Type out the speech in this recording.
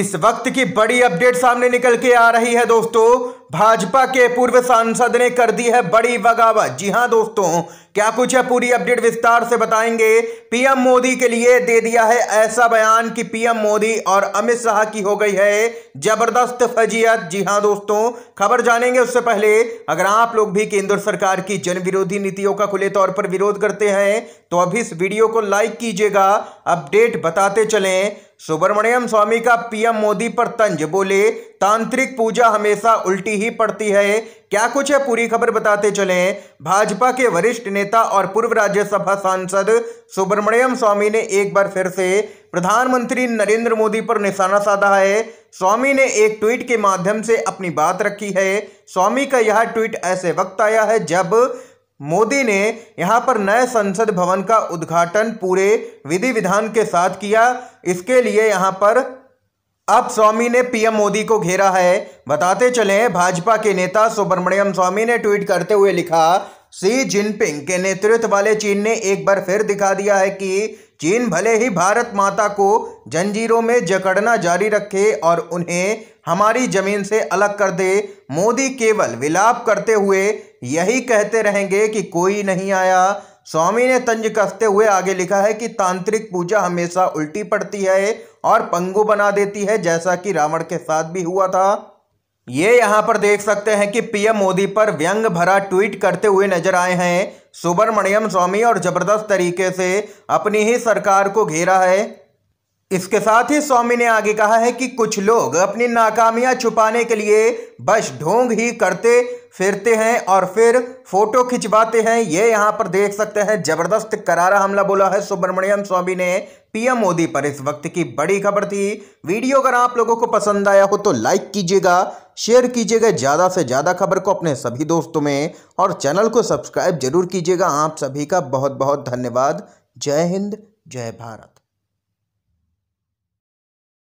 इस वक्त की बड़ी अपडेट सामने निकल के आ रही है दोस्तों भाजपा के पूर्व सांसद ने कर दी है बड़ी बगावत जी हां दोस्तों क्या कुछ है पूरी अपडेट विस्तार से बताएंगे पीएम मोदी के लिए दे दिया है ऐसा बयान कि पीएम मोदी और अमित शाह की हो गई है जबरदस्त फजीयत जी हां दोस्तों खबर जानेंगे उससे पहले अगर आप लोग भी केंद्र सरकार की जन विरोधी नीतियों का खुले तौर पर विरोध करते हैं तो अभी इस वीडियो को लाइक कीजिएगा अपडेट बताते चलें सुब्रमण्यम स्वामी का पीएम मोदी पर तंज बोले तांत्रिक पूजा हमेशा उल्टी ही पड़ती है क्या कुछ है पूरी खबर बताते चले भाजपा के वरिष्ठ नेता और पूर्व राज्यसभा सांसद सुब्रमण्यम स्वामी ने एक बार फिर से प्रधानमंत्री नरेंद्र मोदी पर निशाना साधा है स्वामी ने एक ट्वीट के माध्यम से अपनी बात रखी है स्वामी का यह ट्वीट ऐसे वक्त आया है जब मोदी ने यहां पर नए संसद भवन का उद्घाटन पूरे विधि विधान के साथ किया इसके लिए यहां पर अब स्वामी ने पीएम मोदी को घेरा है बताते चले भाजपा के नेता सुब्रमण्यम स्वामी ने ट्वीट करते हुए लिखा सी जिनपिंग के नेतृत्व वाले चीन ने एक बार फिर दिखा दिया है कि चीन भले ही भारत माता को जंजीरों में जकड़ना जारी रखे और उन्हें हमारी जमीन से अलग कर दे मोदी केवल विलाप करते हुए यही कहते रहेंगे कि कोई नहीं आया स्वामी ने तंज कसते हुए आगे लिखा है कि तांत्रिक पूजा हमेशा उल्टी पड़ती है और पंगु बना देती है जैसा कि रावण के साथ भी हुआ था ये यहाँ पर देख सकते हैं कि पीएम मोदी पर व्यंग भरा ट्वीट करते हुए नजर आए हैं सुब्रमण्यम स्वामी और जबरदस्त तरीके से अपनी ही सरकार को घेरा है इसके साथ ही स्वामी ने आगे कहा है कि कुछ लोग अपनी नाकामियां छुपाने के लिए बस ढोंग ही करते फिरते हैं और फिर फोटो खिंचवाते हैं ये यहाँ पर देख सकते हैं जबरदस्त करारा हमला बोला है सुब्रमण्यम स्वामी ने पीएम मोदी पर इस वक्त की बड़ी खबर थी वीडियो अगर आप लोगों को पसंद आया हो तो लाइक कीजिएगा शेयर कीजिएगा ज़्यादा से ज़्यादा खबर को अपने सभी दोस्तों में और चैनल को सब्सक्राइब जरूर कीजिएगा आप सभी का बहुत बहुत धन्यवाद जय हिंद जय भारत